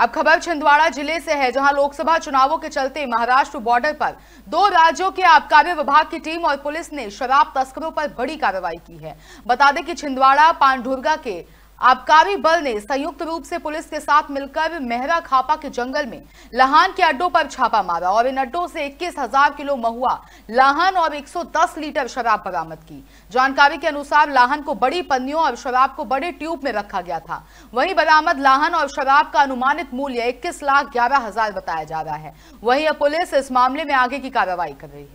अब खबर छिंदवाड़ा जिले से है जहां लोकसभा चुनावों के चलते महाराष्ट्र बॉर्डर पर दो राज्यों के आबकारी विभाग की टीम और पुलिस ने शराब तस्करों पर बड़ी कार्रवाई की है बता दें कि छिंदवाड़ा पांडुर्गा के आबकारी बल ने संयुक्त रूप से पुलिस के साथ मिलकर मेहरा खापा के जंगल में लहान के अड्डों पर छापा मारा और इन अड्डों से इक्कीस हजार किलो महुआ लाहन और 110 लीटर शराब बरामद की जानकारी के अनुसार लाहन को बड़ी पन्नियों और शराब को बड़े ट्यूब में रखा गया था वहीं बरामद लाहन और शराब का अनुमानित मूल्य इक्कीस लाख ग्यारह हजार बताया जा रहा है वही अब पुलिस इस मामले में आगे की कार्रवाई कर रही है